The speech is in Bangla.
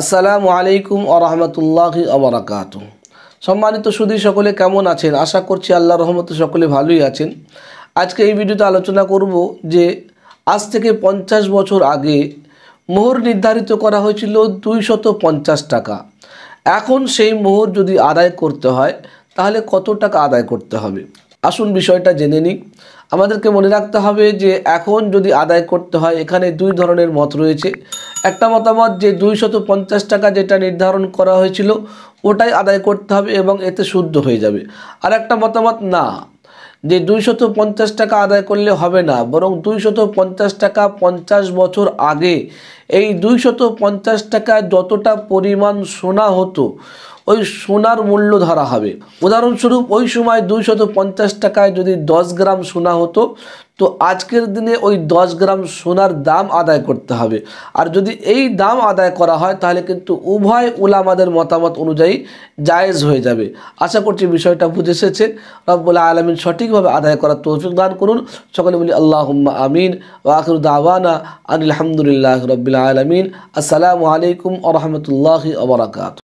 আসসালামু আলাইকুম আরহামতুল্লাহ আবরাকাত সম্মানিত সুদী সকলে কেমন আছেন আশা করছি আল্লাহ রহমতে সকলে ভালোই আছেন আজকে এই ভিডিওতে আলোচনা করব যে আজ থেকে পঞ্চাশ বছর আগে মোহর নির্ধারিত করা হয়েছিল দুইশত পঞ্চাশ টাকা এখন সেই মোহর যদি আদায় করতে হয় তাহলে কত টাকা আদায় করতে হবে আসুন বিষয়টা জেনে নিই আমাদেরকে মনে রাখতে হবে যে এখন যদি আদায় করতে হয় এখানে দুই ধরনের মত রয়েছে একটা মতামত যে দুইশত পঞ্চাশ টাকা যেটা নির্ধারণ করা হয়েছিল ওটাই আদায় করতে হবে এবং এতে শুদ্ধ হয়ে যাবে আর একটা মতামত না যে দুইশত পঞ্চাশ টাকা আদায় করলে হবে না বরং দুইশত পঞ্চাশ টাকা পঞ্চাশ বছর আগে এই দুইশত পঞ্চাশ টাকা যতটা পরিমাণ সোনা হতো ওই সোনার মূল্য ধরা হবে উদাহরণস্বরূপ ওই সময় দুইশত পঞ্চাশ টাকায় যদি দশ গ্রাম সোনা হতো তো আজকের দিনে ওই দশ গ্রাম সোনার দাম আদায় করতে হবে আর যদি এই দাম আদায় করা হয় তাহলে কিন্তু উভয় উলামাদের মতামত অনুযায়ী জায়েজ হয়ে যাবে আশা করছি বিষয়টা বুঝে এসেছে রব্বুল আলমিন সঠিকভাবে আদায় করার তৌফিক দান করুন সকলে বলি আল্লাহ আমিন ওয়াকুর দাওয়ানা আনিলামদুলিল্লাহ রবিল্লা আলমিন আসসালামু আলাইকুম আ রহমতুল্লাহ আবরাকাত